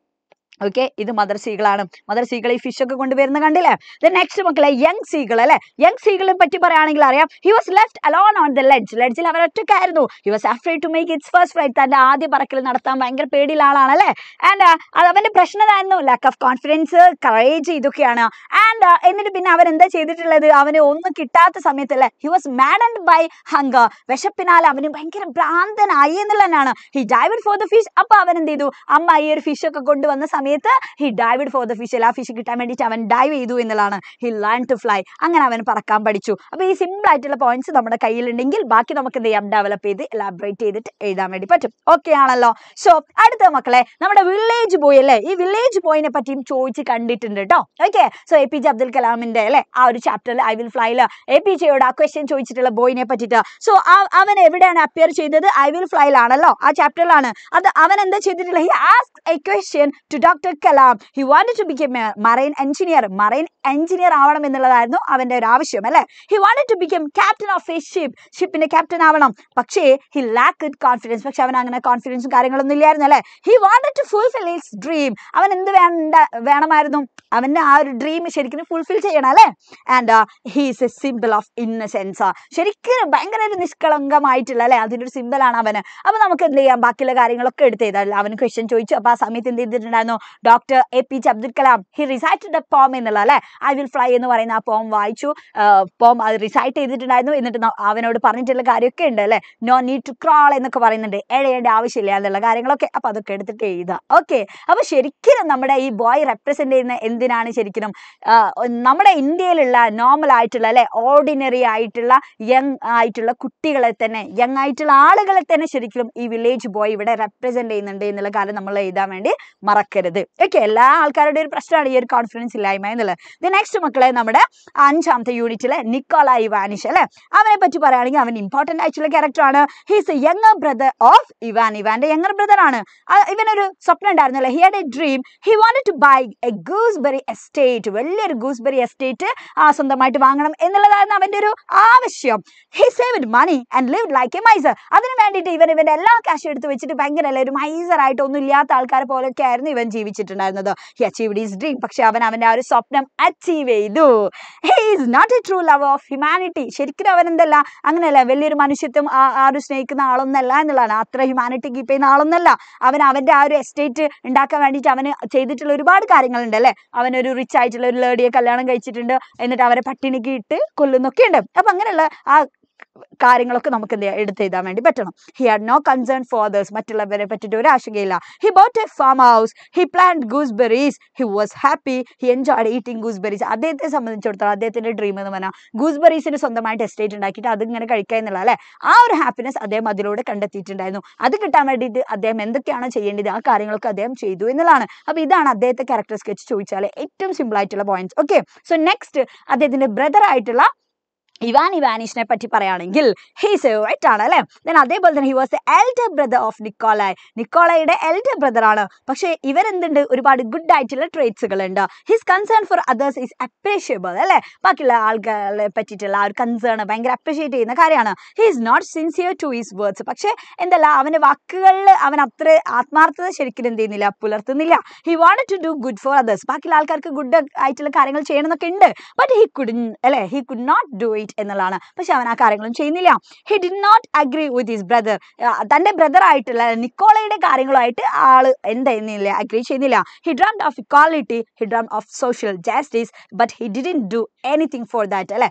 ഓക്കെ ഇത് മദർ സീകളാണ് മദർ സീകൾ ഈ ഫിഷ് ഒക്കെ കൊണ്ടുവരുന്ന കണ്ടില്ലേ നെക്സ്റ്റ് മക്കളെ യങ് സീകൾ അല്ലെ യങ് സീകളെ പറ്റി പറയുകയാണെങ്കിൽ അറിയാം he was left alone on the ledge ലെഡ്ജിൽ അവർ ഒറ്റക്കായിരുന്നു he was afraid to make its first flight തന്റെ ആദ്യ പറക്കൽ നടത്താൻ ഭയങ്കര പേടിയുള്ള ആളാണ് അല്ലേ ആൻഡ് uh, അത് അവന്റെ പ്രശ്നമായിരുന്നു ലാക്ക് ഓഫ് കോൺഫിഡൻസ് കറേജ് ഇതൊക്കെയാണ് ആൻഡ് uh, എന്നിട്ട് പിന്നെ അവൻ എന്താ ചെയ്തിട്ടുള്ളത് അവന് ഒന്നും കിട്ടാത്ത സമയത്തല്ലേ he was maddened by hunger വിശപ്പിനാൽ അവന് ഭയങ്കര ഭ്രാന്തനായി എന്നുള്ളതാണ് he dive for the fish അപ്പൊ അവൻ എന്ത് ചെയ്തു അമ്മ ഈ ഒരു ഫിഷ് ഒക്കെ കൊണ്ടുവന്ന സമയത്ത് സമയത്ത് he dived for the fish ആ ഫിഷ് കിട്ടാൻ വേണ്ടിയിട്ട് അവൻ ഡൈവ് ചെയ്തു എന്നുള്ളതാണ് ഹി ലേൺ ടു ഫ്ലൈ അങ്ങനെ അവൻ പറക്കാൻ പഠിച്ചു അപ്പോൾ ഈ സിമ്പിൾ ആയിട്ടുള്ള പോയിന്റ്സ് നമ്മുടെ കയ്യിലുണ്ടെങ്കിൽ ബാക്കി നമുക്ക് എന്ത് ചെയ്യാം ഡെവലപ്പ് ചെയ്ത് എലാബറേറ്റ് ചെയ്തിട്ട് എഴുതാൻ വേണ്ടി പറ്റും ഓക്കെ ആണല്ലോ സോ അടുത്ത മക്കളെ നമ്മുടെ വില്ലേജ് ബോയ് അല്ലേ ഈ വില്ലേജ് ബോയിനെ പറ്റിയും ചോദിച്ച് കണ്ടിട്ടുണ്ട് കേട്ടോ okay so A P J Abdul കലാമിന്റെ അല്ലേ ആ ഒരു ചാപ്റ്ററിൽ ഐ വിൽ ഫ്ലൈയിൽ എ പി ജെയോട് ആ ക്വസ്റ്റ്യൻ ചോദിച്ചിട്ടുള്ള ബോയിനെ പറ്റിയിട്ട് സോ അവൻ എവിടെയാണ് അപ്പിയർ ചെയ്തത് ഐ വിൽ ഫ്ലൈയിലാണല്ലോ ആ ചാപ്റ്ററിലാണ് അത് അവൻ എന്താ ചെയ്തിട്ടുള്ള he ask a question to doctor Kalam he want to become marine engineer marine engineer ആവണം എന്നുള്ളതായിരുന്നു അവന്റെ ഒരു ആവശ്യം അല്ലെ he want to become captain of a ship ഷിപ്പിന്റെ ക്യാപ്റ്റൻ ആവണം പക്ഷേ ഹി ലാക്ക് ഇറ്റ് കോൺഫിഡൻസ് പക്ഷെ അവൻ അങ്ങനെ കോൺഫിഡൻസും കാര്യങ്ങളൊന്നും ഇല്ലായിരുന്നു അല്ലെ he want to fulfil his dream അവൻ എന്ത് വേണ്ട വേണമായിരുന്നു അവൻ്റെ ആ ഒരു ഡ്രീം ശരിക്കും ഫുൾഫിൽ ചെയ്യണം അല്ലെ and he is a simple of innocence ശരിക്കും ഭയങ്കര ഒരു നിഷ്കളങ്കമായിട്ടുള്ള അല്ലെ അതിൻ്റെ ഒരു സിമ്പിൾ ആണ് അവന് അപ്പൊ നമുക്ക് എന്ത് ചെയ്യാം ബാക്കിയുള്ള കാര്യങ്ങളൊക്കെ എടുത്ത് ചെയ്താൽ അവന് ക്വസ്റ്റ്യൻ ചോദിച്ചു അപ്പൊ ആ സമയത്ത് എന്ത് ചെയ്തിട്ടുണ്ടായിരുന്നു doctor A P J Abdul Kalam he recited the poem എന്നുള്ള അല്ലെ ഐ വിൽ ഫ്ലൈ എന്ന് പറയുന്ന ആ പോം വായിച്ചു പോം അത് റിസൈറ്റ് ചെയ്തിട്ടുണ്ടായിരുന്നു എന്നിട്ട് അവനോട് പറഞ്ഞിട്ടുള്ള കാര്യമൊക്കെ ഉണ്ട് അല്ലേ നോ നീഡ് ടു ക്രാൾ എന്നൊക്കെ പറയുന്നുണ്ട് എഴയേണ്ട ആവശ്യമില്ല എന്നുള്ള കാര്യങ്ങളൊക്കെ അപ്പോൾ അതൊക്കെ എടുത്തിട്ട് എഴുതാം ഓക്കെ അപ്പോൾ ശരിക്കും നമ്മുടെ ഈ ബോയ് റെപ്രസെന്റ് ചെയ്യുന്ന എന്തിനാണ് ശരിക്കും നമ്മുടെ ഇന്ത്യയിലുള്ള നോർമൽ ആയിട്ടുള്ള അല്ലെ ഓർഡിനറി ആയിട്ടുള്ള യങ് ആയിട്ടുള്ള കുട്ടികളെ തന്നെ യങ് ആയിട്ടുള്ള ആളുകളെ തന്നെ ശരിക്കും ഈ വില്ലേജ് ബോയ് ഇവിടെ റെപ്രസെന്റ് ചെയ്യുന്നുണ്ട് എന്നുള്ള കാര്യം നമ്മൾ എഴുതാൻ വേണ്ടി മറക്കരുത് ചെയ്യരുത് ഓക്കെ എല്ലാ ആൾക്കാരുടെ ഒരു പ്രശ്നമാണ് ഈ ഒരു കോൺഫിഡൻസ് ഇല്ലായ്മ എന്നുള്ളത് നെക്സ്റ്റ് മക്കളെ നമ്മുടെ അഞ്ചാമത്തെ യൂണിറ്റിലെ നിക്കോളായി വാനിഷ് അല്ലെ അവനെ പറ്റി പറയുകയാണെങ്കിൽ അവൻ ഇമ്പോർട്ടൻ്റ് ആയിട്ടുള്ള ക്യാരക്ടർ ആണ് his younger brother of Ivan ഇവാന്റെ യങ്ങർ ബ്രദർ ആണ് ഇവനൊരു സ്വപ്നം ഉണ്ടായിരുന്നല്ലേ he had a dream he want to buy a gooseberry estate വലിയൊരു ഗൂസ്ബെറി എസ്റ്റേറ്റ് ആ സ്വന്തമായിട്ട് വാങ്ങണം എന്നുള്ളതായിരുന്നു അവൻ്റെ ഒരു ആവശ്യം he saved money and live like a miser അതിന് വേണ്ടിയിട്ട് ഇവൻ ഇവൻ്റെ എല്ലാ കാശും എടുത്ത് വെച്ചിട്ട് ഭയങ്കര അല്ലെ ഒരു മൈസർ ആയിട്ട് ഒന്നും ഇല്ലാത്ത ആൾക്കാരെ പോലെയൊക്കെ ആയിരുന്നു ഇവൻ ജീവിച്ചിട്ടുണ്ടായിരുന്നത് ഹി അച്ചീവ്ഡ് ഈസ് ഡ്രീം പക്ഷെ അവൻ അവൻ്റെ ആ ഒരു സ്വപ്നം അച്ചീവ് ചെയ്തു his is not a true love of humanity ശരിക്കും അവൻ എന്തല്ല അങ്ങനെയല്ല വലിയൊരു മനുഷ്യത്വം ആ ഒരു സ്നേഹിക്കുന്ന ആളൊന്നല്ല എന്നുള്ളതാണ് അത്ര ഹ്യൂമാനിറ്റി കീപ്പ് ചെയ്യുന്ന ആളൊന്നല്ല അവൻ അവൻ്റെ ആ ഒരു എസ്റ്റേറ്റ് ഉണ്ടാക്കാൻ വേണ്ടിയിട്ട് അവന് ചെയ്തിട്ടുള്ള ഒരുപാട് കാര്യങ്ങളുണ്ട് അല്ലേ അവനൊരു റിച്ച് ആയിട്ടുള്ള ഒരു ലേഡിയെ കല്യാണം കഴിച്ചിട്ടുണ്ട് എന്നിട്ട് അവരെ പട്ടിണിക്ക് ഇട്ട് കൊല്ലുന്നൊക്കെ ഉണ്ട് അപ്പം അങ്ങനെയുള്ള ആ കാര്യങ്ങളൊക്കെ നമുക്ക് എന്ത് ചെയ്യാം എഴുതാൻ വേണ്ടി പറ്റണം he had no concern for others മറ്റുള്ളവരെ പറ്റിയിട്ട് ഒരു ആശങ്കയില്ല he bought a farm house he plant gooseberries he was happy he enjoyed eating gooseberries അദ്ദേഹത്തെ സംബന്ധിച്ചിടത്തോളം അദ്ദേഹത്തിന്റെ ഡ്രീം എന്ന് പറഞ്ഞാൽ ഗൂസ്ബെറീസിന് സ്വന്തമായിട്ട് എസ്റ്റേറ്റ് ഉണ്ടാക്കിയിട്ട് അതിങ്ങനെ കഴിക്കുക എന്നുള്ള അല്ലേ ആ ഒരു ഹാപ്പിനെസ് അദ്ദേഹം അതിലൂടെ കണ്ടെത്തിയിട്ടുണ്ടായിരുന്നു അത് കിട്ടാൻ വേണ്ടിയിട്ട് അദ്ദേഹം എന്തൊക്കെയാണ് ചെയ്യേണ്ടത് ആ കാര്യങ്ങളൊക്കെ അദ്ദേഹം ചെയ്തു എന്നുള്ളതാണ് അപ്പോൾ ഇതാണ് അദ്ദേഹത്തെ ക്യാരക്ടർ സ്കെച്ച് ചോദിച്ചാൽ ഏറ്റവും സിമ്പിൾ ആയിട്ടുള്ള പോയിന്റ്സ് ഓക്കെ സോ നെക്സ്റ്റ് അദ്ദേഹത്തിന്റെ ബ്രദർ ആയിട്ടുള്ള ഇവാൻ ഇവാനിഷിനെ പറ്റി പറയുകയാണെങ്കിൽ ഹീസ് എ റൈറ്റ് ആണ് അല്ലേ ദെൻ അതേപോലെ തന്നെ he was a elder brother of Nikolai നിക്കോളായുടെ എൽഡർ ബ്രദറാണ് പക്ഷേ ഇവരെന്തുണ്ട് ഒരുപാട് ഗുഡ് ആയിട്ടുള്ള ട്രേറ്റ്സുകൾ ഉണ്ട് his concern for others is appreciable അല്ലേ ബാക്കിയുള്ള ആൾക്കാരെ പറ്റിയിട്ടുള്ള ആ ഒരു കൺസേൺ ഭയങ്കര അപ്രീഷിയേറ്റ് ചെയ്യുന്ന കാര്യമാണ് he is not sincere to his words പക്ഷേ എന്തല്ല അവൻ്റെ വാക്കുകളിൽ അവൻ അത്ര ആത്മാർത്ഥത ശരിക്കും എന്ത് ചെയ്യുന്നില്ല പുലർത്തുന്നില്ല he want to do good for others ബാക്കിയുള്ള ആൾക്കാർക്ക് ഗുഡ് ആയിട്ടുള്ള കാര്യങ്ങൾ ചെയ്യണമെന്നൊക്കെ ഉണ്ട് ബട്ട് ഹി കുഡ് അല്ലേ he could not do it right എന്നുള്ളതാണ് പക്ഷെ അവൻ ആ കാര്യങ്ങളും ചെയ്യുന്നില്ല he did not agree with his brother തൻ്റെ ബ്രദറായിട്ടുള്ള നിക്കോളയുടെ കാര്യങ്ങളുമായിട്ട് ആൾ എന്തായിരുന്നില്ല ചെയ്യുന്നില്ല അഗ്രി ചെയ്യുന്നില്ല he dream of equality he dream of social justice but he didn't do anything for that അല്ലേ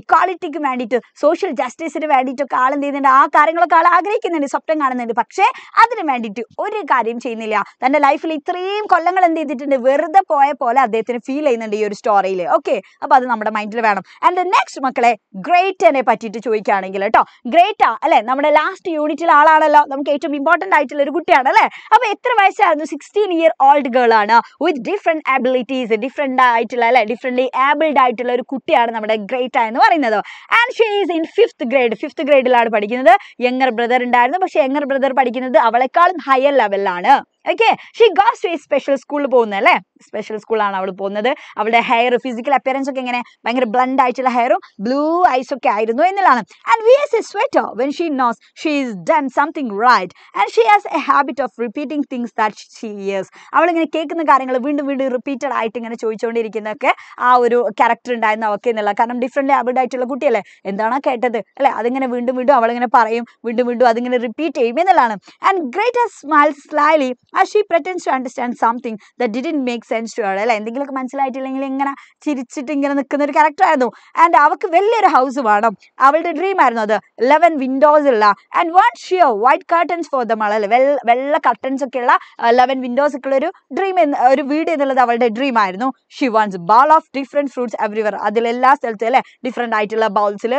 ഇക്വാളിറ്റിക്ക് വേണ്ടിയിട്ട് സോഷ്യൽ ജസ്റ്റിസിന് വേണ്ടിയിട്ടൊക്കെ ആൾ എന്ത് ചെയ്യുന്നുണ്ട് ആ കാര്യങ്ങളൊക്കെ ആൾ ആഗ്രഹിക്കുന്നുണ്ട് സ്വപ്നം കാണുന്നുണ്ട് പക്ഷേ അതിന് വേണ്ടിയിട്ട് ഒരു കാര്യം ചെയ്യുന്നില്ല തൻ്റെ ലൈഫിൽ ഇത്രയും കൊല്ലങ്ങൾ എന്ത് ചെയ്തിട്ടുണ്ട് വെറുതെ പോയ പോലെ അദ്ദേഹത്തിന് ഫീൽ ചെയ്യുന്നുണ്ട് ഈ ഒരു സ്റ്റോറിയിൽ ഓക്കെ അപ്പോൾ അത് നമ്മുടെ മൈൻഡിൽ വേണം ആൻഡ് നെക്സ്റ്റ് മക്കളെ ഗ്രേറ്റനെ പറ്റിയിട്ട് ചോദിക്കുകയാണെങ്കിൽ കേട്ടോ ഗ്രേറ്റ അല്ലെ നമ്മുടെ ലാസ്റ്റ് യൂണിറ്റിലെ ആളാണല്ലോ നമുക്ക് ഏറ്റവും ഇമ്പോർട്ടന്റ് ആയിട്ടുള്ള ഒരു കുട്ടിയാണ് അല്ലെ അപ്പൊ എത്ര വയസ്സായിരുന്നു സിക്സ്റ്റീൻ ഇയർ ഓൾഡ് ഗേൾ ആണ് വിത്ത് ഡിഫറെന്റ് ആബിലിറ്റീസ് ഡിഫറെന്റ് ആയിട്ടുള്ള അല്ലെ ഡിഫറെന്റ് ആബിൾഡ് ആയിട്ടുള്ള ഒരു കുട്ടിയാണ് നമ്മുടെ ഗ്രേറ്റ എന്ന് പറയുന്നത് and she is in fifth grade fifth ഗ്രേഡിലാണ് പഠിക്കുന്നത് യങ്ങർ ബ്രദർ ഉണ്ടായിരുന്നു പക്ഷെ യങ്ങർ ബ്രദർ പഠിക്കുന്നത് അവളെക്കാളും ഹയർ ലെവലിലാണ് okay she goes to special സ്കൂളിൽ പോകുന്നത് അല്ലേ സ്പെഷ്യൽ സ്കൂളാണ് അവൾ പോകുന്നത് അവളുടെ ഹെയർ ഫിസിക്കൽ അപ്പിയറൻസ് ഒക്കെ എങ്ങനെ ഭയങ്കര ബ്ലണ്ട് ആയിട്ടുള്ള ഹെയറും ബ്ലൂ ഐസ് ഒക്കെ ആയിരുന്നു എന്നുള്ളതാണ് and wears a sweater when she knows she is done something right and she has a habit of repeating things that she hears അവളിങ്ങനെ കേൾക്കുന്ന കാര്യങ്ങൾ വീണ്ടും വീണ്ടും റിപ്പീറ്റഡ് ആയിട്ട് ഇങ്ങനെ ചോദിച്ചുകൊണ്ടിരിക്കുന്നതൊക്കെ ആ ഒരു ക്യാരക്ടർ ഉണ്ടായിരുന്ന അവൾക്ക് എന്നുള്ള കാരണം ഡിഫറെൻ്റ് ലാബിൾഡ് ആയിട്ടുള്ള കുട്ടിയല്ലേ എന്താണോ കേട്ടത് അല്ലേ അതിങ്ങനെ വീണ്ടും വീണ്ടും അവളിങ്ങനെ പറയും വീണ്ടും വീണ്ടും അതിങ്ങനെ റിപ്പീറ്റ് ചെയ്യും എന്നുള്ളതാണ് ആൻഡ് ഗ്രേറ്റസ്റ്റ് സ്മൈൽ സ്ലൈലി ആ she pretends to understand something the didn't make sense to അവൾ അല്ലേ എന്തെങ്കിലുമൊക്കെ മനസ്സിലായിട്ടില്ലെങ്കിൽ ഇങ്ങനെ ചിരിച്ചിട്ട് ഇങ്ങനെ നിൽക്കുന്ന ഒരു ക്യാരക്ടറായിരുന്നു ആൻഡ് അവൾക്ക് വലിയൊരു ഹൗസ് വേണം അവളുടെ ഡ്രീം ആയിരുന്നു അത് ലെവൻ വിൻഡോസ് ഉള്ള and one sheer white curtains for the them അല്ലെ വെള്ള വെള്ള കർട്ടൻസ് ഒക്കെ ഉള്ള ലെവൻ uh, വിൻഡോസ് ഒക്കെ ഉള്ള ഒരു ഡ്രീം എന്ന് ഒരു വീട് എന്നുള്ളത് അവളുടെ ഡ്രീം ആയിരുന്നു she wants bowl of different fruits everywhere അതിലെല്ലാ സ്ഥലത്തും അല്ലെ ഡിഫറെൻ്റ് ആയിട്ടുള്ള ബൗൾസിൽ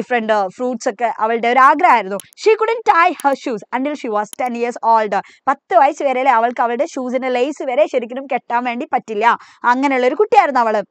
ഡിഫറെൻറ്റ് ഫ്രൂട്ട്സ് ഒക്കെ അവളുടെ ഒരു ആഗ്രഹമായിരുന്നു she couldn't tie her shoes until she was ten years old പത്ത് വയസ്സ് വരെ അല്ലെ അവൾക്ക് അവളുടെ ഷൂസിന്റെ ലേസ് വരെ ശരിക്കും കെട്ടാൻ വേണ്ടി പറ്റില്ല അങ്ങനെയുള്ള ഒരു കുട്ടിയായിരുന്നു അവള്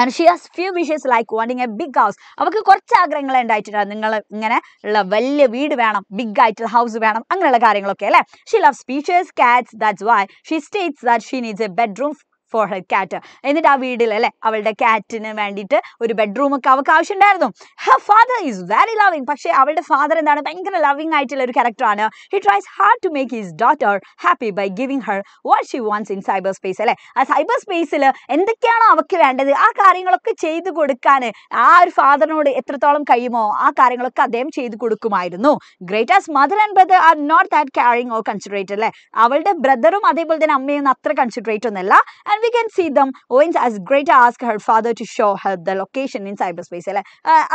And she has few wishes like wanting a big house അവൾക്ക് കുറച്ച് ആഗ്രഹങ്ങൾ ഉണ്ടായിട്ടുണ്ട് നിങ്ങൾ ഇങ്ങനെ ഉള്ള വലിയ വീട് വേണം ബിഗ് ആയിട്ടുള്ള ഹൗസ് വേണം അങ്ങനെയുള്ള കാര്യങ്ങളൊക്കെ അല്ലേ ഷി ലവ് സ്പീച്ചേഴ്സ് cats that's why she states that she needs a bedroom for her cat എന്നിട്ട് ആ വീട്ടിൽ അല്ലെ അവളുടെ കാറ്റിന് വേണ്ടിയിട്ട് ഒരു ഒക്കെ അവൾക്ക് ആവശ്യമുണ്ടായിരുന്നു her father is very loving പക്ഷേ അവളുടെ ഫാദർ എന്താണ് ഭയങ്കര ലവിങ് ആയിട്ടുള്ള ഒരു ആണ് he tries hard to make his daughter happy by giving her what she wants in cyber space അല്ലേ ആ സൈബർ സ്പേസിൽ എന്തൊക്കെയാണോ അവൾക്ക് വേണ്ടത് ആ കാര്യങ്ങളൊക്കെ ചെയ്തു കൊടുക്കാൻ ആ ഒരു ഫാദറിനോട് എത്രത്തോളം കഴിയുമോ ആ കാര്യങ്ങളൊക്കെ അദ്ദേഹം ചെയ്തു കൊടുക്കുമായിരുന്നു as mother and brother are not that caring or considerate അല്ലേ അവളുടെ ബ്രദറും അതേപോലെ തന്നെ അമ്മയും അത്ര കൺസിഡറേറ്റ് ഒന്നല്ല and we can see them owens as great ask her father to show her the location in cyber space അല്ലേ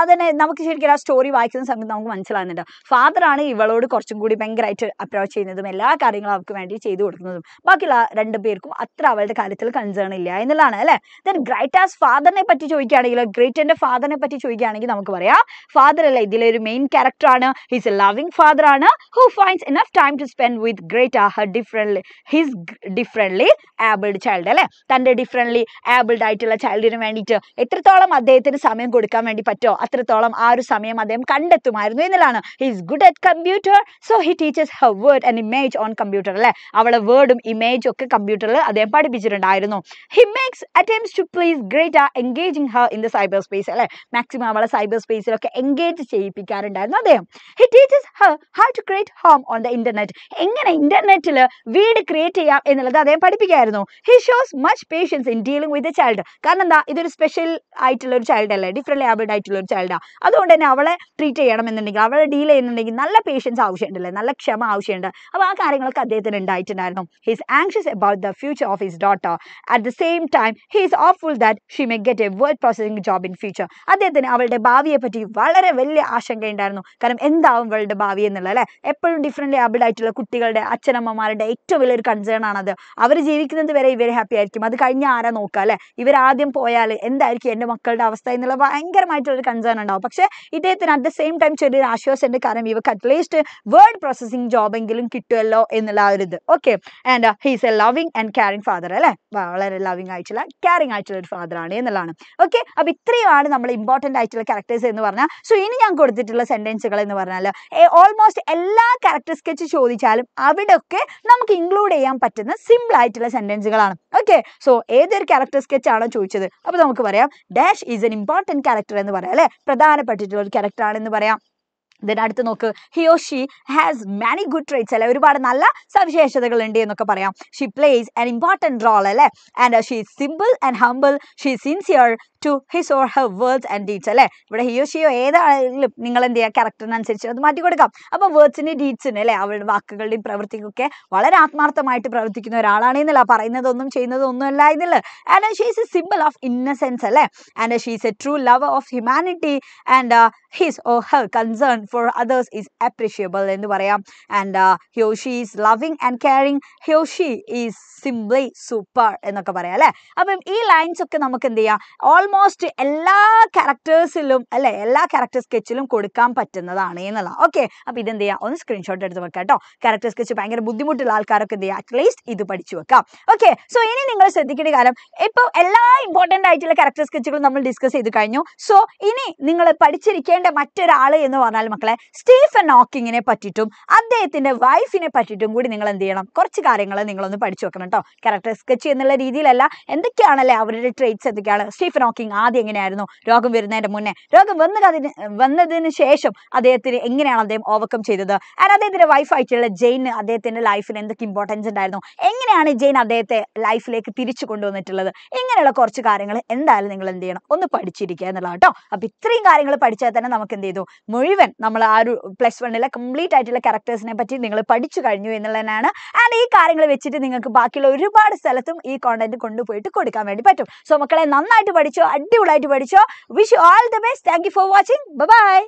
അതിനെ നമുക്ക് ശരിക്കും ആ സ്റ്റോറി വായിക്കുന്ന സമയത്ത് നമുക്ക് മനസ്സിലാകുന്നുണ്ട് ഫാദറാണ് ഇവളോട് കുറച്ചും കൂടി ഭയങ്കരമായിട്ട് അപ്രോച്ച് ചെയ്യുന്നതും എല്ലാ കാര്യങ്ങളും അവൾക്ക് വേണ്ടി ചെയ്തു കൊടുക്കുന്നതും ബാക്കിയുള്ള രണ്ട് പേർക്കും അത്ര അവളുടെ കാര്യത്തിൽ കൺസേൺ ഇല്ല എന്നുള്ളതാണ് അല്ലേ ദെൻ ഗ്രേറ്റ് ആസ് ഫാദറിനെ പറ്റി ചോദിക്കുകയാണെങ്കിൽ ഗ്രേറ്റൻ്റെ ഫാദറിനെ പറ്റി ചോദിക്കുകയാണെങ്കിൽ നമുക്ക് പറയാം ഫാദർ അല്ലേ ഇതിലൊരു മെയിൻ ക്യാരക്ടറാണ് ഹിസ് എ ലവിങ് ഫാദറാണ് who finds enough time to spend with Greta her different his differently abled child അല്ലേ തൻ്റെ ഡിഫറൻ്റ്ലി ആബിൾഡ് ആയിട്ടുള്ള ചൈൽഡിന് വേണ്ടിയിട്ട് എത്രത്തോളം അദ്ദേഹത്തിന് സമയം കൊടുക്കാൻ വേണ്ടി പറ്റുമോ അത്രത്തോളം ആ ഒരു സമയം അദ്ദേഹം കണ്ടെത്തുമായിരുന്നു എന്നുള്ളതാണ് his good at computer so he teaches her word and image on computer അല്ലേ അവളെ വേർഡും ഇമേജും ഒക്കെ കമ്പ്യൂട്ടറിൽ അദ്ദേഹം പഠിപ്പിച്ചിട്ടുണ്ടായിരുന്നു he makes attempts to please Greta ആ engaging her in the cyber space അല്ലേ മാക്സിമം അവളെ സൈബർ സ്പേസിലൊക്കെ എൻഗേജ് ചെയ്യിപ്പിക്കാറുണ്ടായിരുന്നു അദ്ദേഹം he teaches her how to create home on the internet എങ്ങനെ ഇന്റർനെറ്റിൽ വീട് ക്രിയേറ്റ് ചെയ്യാം എന്നുള്ളത് അദ്ദേഹം പഠിപ്പിക്കായിരുന്നു he shows much patience in dealing with a child കാരണം എന്താ ഇതൊരു സ്പെഷ്യൽ ആയിട്ടുള്ള ഒരു ചൈൽഡ് അല്ലേ ഡിഫറെൻ്റ് ലേബിൾഡ് ആയിട്ടുള്ള ഒരു ചൈൽഡാണ് അതുകൊണ്ട് തന്നെ അവളെ ട്രീറ്റ് ചെയ്യണമെന്നുണ്ടെങ്കിൽ അവളെ ഡീൽ ചെയ്യുന്നുണ്ടെങ്കിൽ നല്ല പേഷ്യൻസ് ആവശ്യമുണ്ടല്ലേ നല്ല ക്ഷമ ആവശ്യമുണ്ട് അപ്പോൾ ആ കാര്യങ്ങളൊക്കെ അദ്ദേഹത്തിന് ഉണ്ടായിട്ടുണ്ടായിരുന്നു his anxious about the future of his daughter at the same time he is full that she may get a word processing job in future അദ്ദേഹത്തിന് അവളുടെ ഭാവിയെ പറ്റി വളരെ വലിയ ആശങ്കയുണ്ടായിരുന്നു കാരണം എന്താവും അവളുടെ ഭാവി എന്നുള്ളത് അല്ലേ എപ്പോഴും ഡിഫറെൻ്റ് ലേബിൾഡ് ആയിട്ടുള്ള കുട്ടികളുടെ അച്ഛനമ്മമാരുടെ ഏറ്റവും വലിയൊരു കൺസേൺ ആണത് അവർ ജീവിക്കുന്നത് വരെ ഇവർ ഹാപ്പി ആയിരിക്കും വയ്ക്കും അത് കഴിഞ്ഞ് ആരാ നോക്കുക അല്ലേ ഇവരാദ്യം പോയാൽ എന്തായിരിക്കും എൻ്റെ മക്കളുടെ അവസ്ഥ എന്നുള്ള ഭയങ്കരമായിട്ടുള്ളൊരു കൺസേൺ ഉണ്ടാവും പക്ഷേ ഇദ്ദേഹത്തിന് അറ്റ് ദ സെയിം ടൈം ചെറിയൊരു ആശ്വാസമുണ്ട് കാരണം ഇവർക്ക് അറ്റ്ലീസ്റ്റ് വേർഡ് പ്രോസസ്സിങ് ജോബെങ്കിലും കിട്ടുമല്ലോ എന്നുള്ള ആ ഒരു ഇത് okay and he's a loving and caring father അല്ലേ വളരെ ലവിങ് ആയിട്ടുള്ള കെയറിങ് ആയിട്ടുള്ള ഒരു ഫാദർ ആണ് എന്നുള്ളതാണ് ഓക്കെ അപ്പോൾ ഇത്രയുമാണ് നമ്മൾ ഇമ്പോർട്ടൻ്റ് ആയിട്ടുള്ള ക്യാരക്ടേഴ്സ് എന്ന് പറഞ്ഞാൽ സോ ഇനി ഞാൻ കൊടുത്തിട്ടുള്ള സെൻറ്റൻസുകൾ എന്ന് പറഞ്ഞാൽ ഓൾമോസ്റ്റ് എല്ലാ ക്യാരക്ടർ സ്കെച്ച് ചോദിച്ചാലും അവിടെയൊക്കെ നമുക്ക് ഇൻക്ലൂഡ് ചെയ്യാൻ പറ്റുന്ന സിമ്പിൾ ആയിട്ടുള്ള സെൻറ്റൻസുകളാണ് ഓക്കെ അല്ലേ സോ ഏതൊരു ക്യാരക്ടർ സ്കെച്ച് ആണോ ചോദിച്ചത് അപ്പോൾ നമുക്ക് പറയാം dash is an important character എന്ന് പറയാം അല്ലേ പ്രധാനപ്പെട്ടിട്ടുള്ള ഒരു ക്യാരക്ടർ ആണെന്ന് പറയാം ദെൻ അടുത്ത് നോക്ക് he or she has many good traits അല്ലെ ഒരുപാട് നല്ല സവിശേഷതകൾ ഉണ്ട് എന്നൊക്കെ പറയാം she plays an important role അല്ലേ and she simple and humble she sincere to his or her words and deeds അല്ലേ ഇവിടെ ഹിയോ ഷിയോ ഏതാണെങ്കിലും നിങ്ങൾ എന്ത് ചെയ്യുക ക്യാരക്ടറിനനുസരിച്ച് അത് മാറ്റി കൊടുക്കാം അപ്പോൾ വേർഡ്സിന് ഡീഡ്സിന് അല്ലേ അവരുടെ വാക്കുകളുടെയും പ്രവൃത്തിക്കൊക്കെ വളരെ ആത്മാർത്ഥമായിട്ട് പ്രവർത്തിക്കുന്ന ഒരാളാണ് എന്നല്ല പറയുന്നതൊന്നും ചെയ്യുന്നതൊന്നും അല്ല എന്നല്ല and she's a simple of innocence അല്ലേ and she's a true love of humanity and his or her concern for others is appreciable എന്ന് പറയാം and he or she is loving and caring he or she is simply super എന്നൊക്കെ പറയാം അല്ലേ അപ്പം ഈ ലൈൻസ് ഒക്കെ നമുക്ക് എന്ത് ചെയ്യാം ഓൾമോസ്റ്റ് ഓൾമോസ്റ്റ് എല്ലാ ക്യാരക്ടേഴ്സിലും അല്ലെ എല്ലാ ക്യാരക്ടർ സ്കെച്ചിലും കൊടുക്കാൻ പറ്റുന്നതാണ് എന്നുള്ള ഓക്കെ അപ്പോൾ ഇതെന്ത് ചെയ്യുക ഒന്ന് സ്ക്രീൻഷോട്ട് എടുത്ത് വെക്കാം കേട്ടോ ക്യാരക്ടർ സ്കെച്ച് ഭയങ്കര ബുദ്ധിമുട്ടുള്ള ആൾക്കാരൊക്കെ എന്ത് ചെയ്യുക അറ്റ്ലീസ്റ്റ് ഇത് പഠിച്ചു വെക്കാം ഓക്കെ സോ ഇനി നിങ്ങൾ ശ്രദ്ധിക്കേണ്ട കാര്യം ഇപ്പൊ എല്ലാ ഇമ്പോർട്ടൻ്റ് ആയിട്ടുള്ള ക്യാരക്ടർ സ്കെച്ചുകളും നമ്മൾ ഡിസ്കസ് ചെയ്ത് കഴിഞ്ഞു സോ ഇനി നിങ്ങൾ പഠിച്ചിരിക്കേണ്ട മറ്റൊരാൾ എന്ന് പറഞ്ഞാൽ മക്കളെ സ്റ്റീഫൻ ഹോക്കിങ്ങിനെ പറ്റിയിട്ടും അദ്ദേഹത്തിന്റെ വൈഫിനെ പറ്റിയിട്ടും കൂടി നിങ്ങൾ എന്ത് ചെയ്യണം കുറച്ച് കാര്യങ്ങൾ നിങ്ങളൊന്ന് പഠിച്ചു വെക്കണം കേട്ടോ ക്യാരക്ടർ സ്കെച്ച് എന്നുള്ള രീതിയിലല്ല എന്തൊക്കെയാണല്ലേ അവരുടെ ട്രേറ്റ്സ് എന്തൊക്കെയാണ് സ്റ്റീഫൻ നോക്കി കിങ് ആദ്യം എങ്ങനെയായിരുന്നു രോഗം വരുന്നതിന്റെ മുന്നേ രോഗം വന്നതിന് വന്നതിന് ശേഷം അദ്ദേഹത്തിന് എങ്ങനെയാണ് അദ്ദേഹം ഓവർകം ചെയ്തത് ആൻഡ് അദ്ദേഹത്തിന്റെ വൈഫായിട്ടുള്ള ജെയിന് അദ്ദേഹത്തിന്റെ ലൈഫിൽ എന്തൊക്കെ ഇമ്പോർട്ടൻസ് ഉണ്ടായിരുന്നു എങ്ങനെയാണ് ജെയിൻ അദ്ദേഹത്തെ ലൈഫിലേക്ക് തിരിച്ചു കൊണ്ടുവന്നിട്ടുള്ളത് ഇങ്ങനെയുള്ള കുറച്ച് കാര്യങ്ങൾ എന്തായാലും നിങ്ങൾ എന്ത് ചെയ്യണം ഒന്ന് പഠിച്ചിരിക്കുക എന്നുള്ളത് കേട്ടോ അപ്പൊ ഇത്രയും കാര്യങ്ങൾ പഠിച്ചാൽ തന്നെ നമുക്ക് എന്ത് ചെയ്തു മുഴുവൻ നമ്മൾ ആ ഒരു പ്ലസ് വണ്ണിലെ കംപ്ലീറ്റ് ആയിട്ടുള്ള ക്യാരക്ടേഴ്സിനെ പറ്റി നിങ്ങൾ പഠിച്ചു കഴിഞ്ഞു എന്നുള്ളതാണ് ആൻഡ് ഈ കാര്യങ്ങൾ വെച്ചിട്ട് നിങ്ങൾക്ക് ബാക്കിയുള്ള ഒരുപാട് സ്ഥലത്തും ഈ കോണ്ടന്റ് കൊണ്ടുപോയിട്ട് കൊടുക്കാൻ വേണ്ടി പറ്റും സോ മക്കളെ നന്നായിട്ട് പഠിച്ചു അടിപൊളിയായിട്ട് പഠിച്ചോ wish all the best thank you for watching by